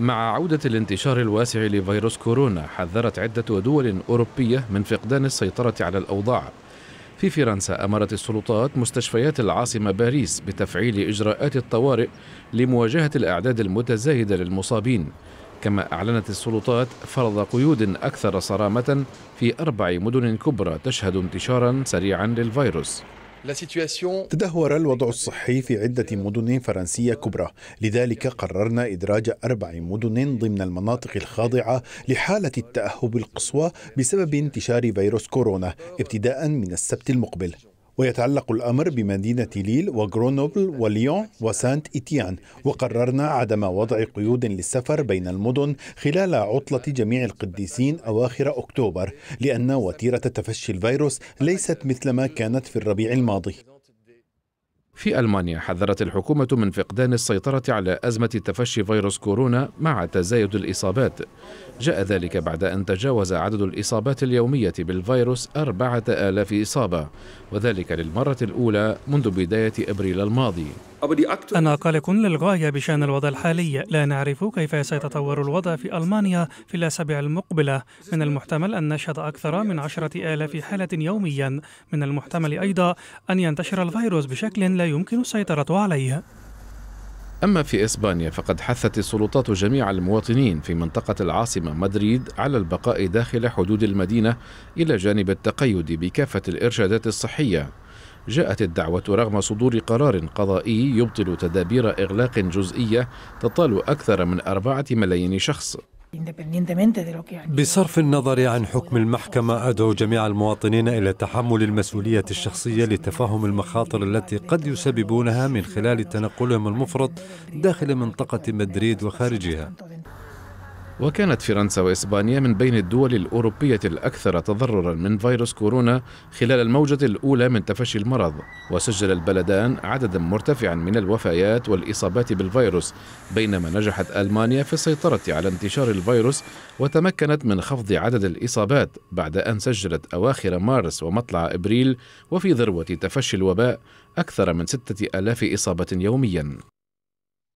مع عودة الانتشار الواسع لفيروس كورونا حذرت عدة دول أوروبية من فقدان السيطرة على الأوضاع في فرنسا أمرت السلطات مستشفيات العاصمة باريس بتفعيل إجراءات الطوارئ لمواجهة الأعداد المتزايدة للمصابين كما أعلنت السلطات فرض قيود أكثر صرامة في أربع مدن كبرى تشهد انتشارا سريعا للفيروس تدهور الوضع الصحي في عدة مدن فرنسية كبرى لذلك قررنا إدراج أربع مدن ضمن المناطق الخاضعة لحالة التأهب القصوى بسبب انتشار فيروس كورونا ابتداء من السبت المقبل ويتعلق الأمر بمدينة ليل وغرونوبل وليون وسانت إتيان وقررنا عدم وضع قيود للسفر بين المدن خلال عطلة جميع القديسين أواخر أكتوبر لأن وتيرة تفشي الفيروس ليست مثل ما كانت في الربيع الماضي في ألمانيا حذرت الحكومة من فقدان السيطرة على أزمة تفشي فيروس كورونا مع تزايد الإصابات جاء ذلك بعد أن تجاوز عدد الإصابات اليومية بالفيروس أربعة آلاف إصابة وذلك للمرة الأولى منذ بداية أبريل الماضي أنا قلق للغاية بشأن الوضع الحالي لا نعرف كيف سيتطور الوضع في ألمانيا في الأسابيع المقبلة من المحتمل أن نشهد أكثر من عشرة آلاف حالة يوميا من المحتمل أيضا أن ينتشر الفيروس بشكل لا يمكن السيطرة عليه أما في إسبانيا فقد حثت السلطات جميع المواطنين في منطقة العاصمة مدريد على البقاء داخل حدود المدينة إلى جانب التقيد بكافة الإرشادات الصحية جاءت الدعوة رغم صدور قرار قضائي يبطل تدابير إغلاق جزئية تطال أكثر من أربعة ملايين شخص بصرف النظر عن حكم المحكمة أدعو جميع المواطنين إلى تحمل المسؤولية الشخصية لتفهم المخاطر التي قد يسببونها من خلال تنقلهم المفرط داخل منطقة مدريد وخارجها وكانت فرنسا وإسبانيا من بين الدول الأوروبية الأكثر تضررا من فيروس كورونا خلال الموجة الأولى من تفشي المرض وسجل البلدان عددا مرتفعا من الوفيات والإصابات بالفيروس بينما نجحت ألمانيا في السيطرة على انتشار الفيروس وتمكنت من خفض عدد الإصابات بعد أن سجلت أواخر مارس ومطلع إبريل وفي ذروة تفشي الوباء أكثر من ستة آلاف إصابة يوميا